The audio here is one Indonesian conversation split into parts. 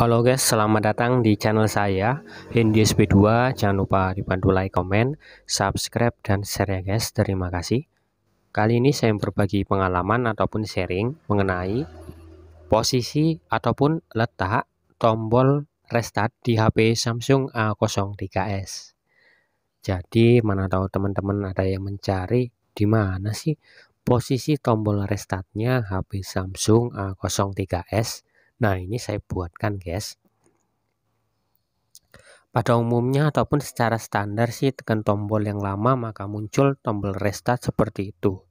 Halo guys, selamat datang di channel saya ndsp 2 Jangan lupa dibantu like, komen subscribe, dan share ya guys. Terima kasih. Kali ini saya berbagi pengalaman ataupun sharing mengenai posisi ataupun letak tombol restart di HP Samsung A03s. Jadi mana tahu teman-teman ada yang mencari di mana sih posisi tombol restartnya HP Samsung A03s Nah, ini saya buatkan, guys. Pada umumnya ataupun secara standar sih tekan tombol yang lama maka muncul tombol restart seperti itu.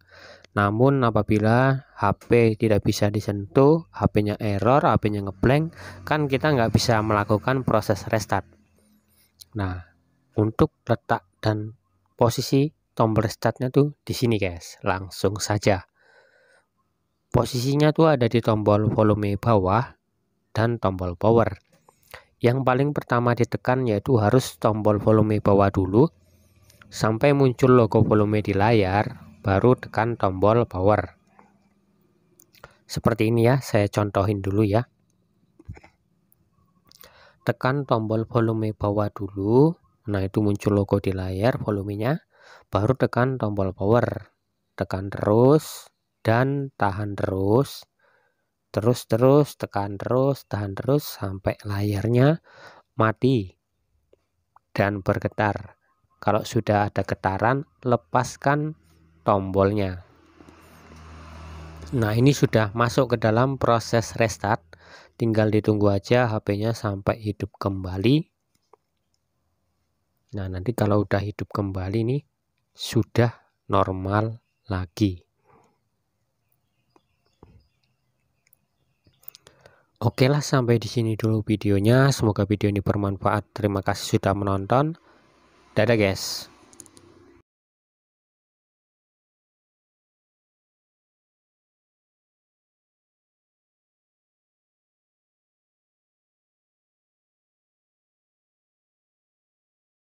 Namun apabila HP tidak bisa disentuh, HP-nya error, HP-nya ngeblank, kan kita nggak bisa melakukan proses restart. Nah, untuk letak dan posisi tombol restartnya tuh di sini guys, langsung saja. Posisinya tuh ada di tombol volume bawah dan tombol power. Yang paling pertama ditekan yaitu harus tombol volume bawah dulu sampai muncul logo volume di layar, baru tekan tombol power. Seperti ini ya, saya contohin dulu ya. Tekan tombol volume bawah dulu. Nah, itu muncul logo di layar volumenya. Baru tekan tombol power. Tekan terus dan tahan terus terus terus tekan terus tahan terus sampai layarnya mati dan bergetar kalau sudah ada getaran lepaskan tombolnya nah ini sudah masuk ke dalam proses restart tinggal ditunggu aja HP-nya sampai hidup kembali nah nanti kalau udah hidup kembali nih sudah normal lagi Oke lah sampai di sini dulu videonya. Semoga video ini bermanfaat. Terima kasih sudah menonton. Dadah guys.